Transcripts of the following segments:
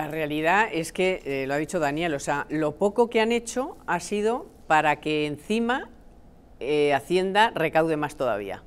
La realidad es que, eh, lo ha dicho Daniel, o sea, lo poco que han hecho ha sido para que encima eh, Hacienda recaude más todavía.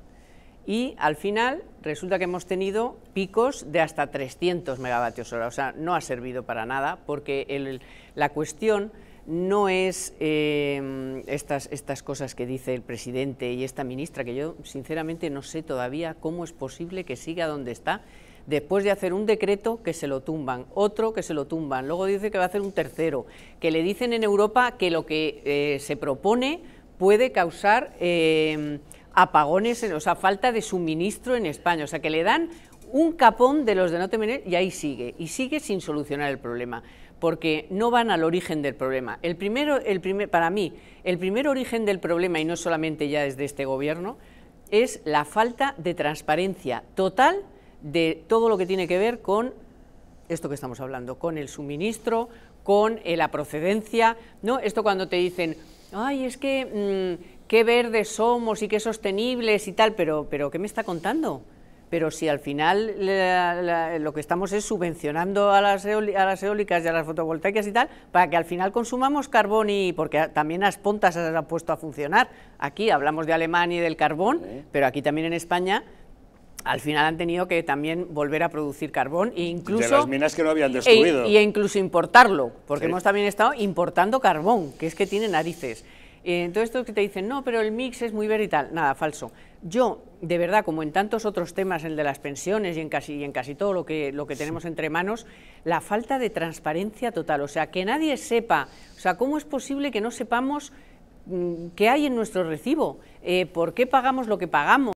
Y al final resulta que hemos tenido picos de hasta 300 megavatios hora, o sea, no ha servido para nada porque la cuestión no es em, estas, estas cosas que dice el presidente y esta ministra, que yo sinceramente no sé todavía cómo es posible que siga donde está después de hacer un decreto que se lo tumban, otro que se lo tumban, luego dice que va a hacer un tercero, que le dicen en Europa que lo que eh, se propone puede causar em, apagones, o sea, falta de suministro en España, o sea, que le dan un capón de los de no tener y ahí sigue, y sigue sin solucionar el problema, porque no van al origen del problema. El primero, el primer, para mí, el primer origen del problema, y no solamente ya desde este gobierno, es la falta de transparencia total de todo lo que tiene que ver con esto que estamos hablando, con el suministro, con eh, la procedencia, ¿no? Esto cuando te dicen, ay, es que mm, qué verdes somos y qué sostenibles y tal, pero, pero ¿qué me está contando? Pero si al final lo que estamos es subvencionando a las, eólicas, a las eólicas y a las fotovoltaicas y tal, para que al final consumamos carbón y porque también las pontas se han puesto a funcionar. Aquí hablamos de Alemania y del carbón, pero aquí también en España al final han tenido que también volver a producir carbón e incluso... De las minas que no habían e- destruido. E, incluso importarlo, porque hemos también estado importando carbón, que es que tiene narices. Eh, entonces todos que te dicen, no, pero el mix es muy ver y tal, nada, falso. Yo, de verdad, como en tantos otros temas, el de las pensiones y en casi, y en casi todo lo que, lo que tenemos entre manos, la falta de transparencia total, o sea, que nadie sepa, o sea, ¿cómo es posible que no sepamos mm, qué hay en nuestro recibo? Eh, ¿Por qué pagamos lo que pagamos?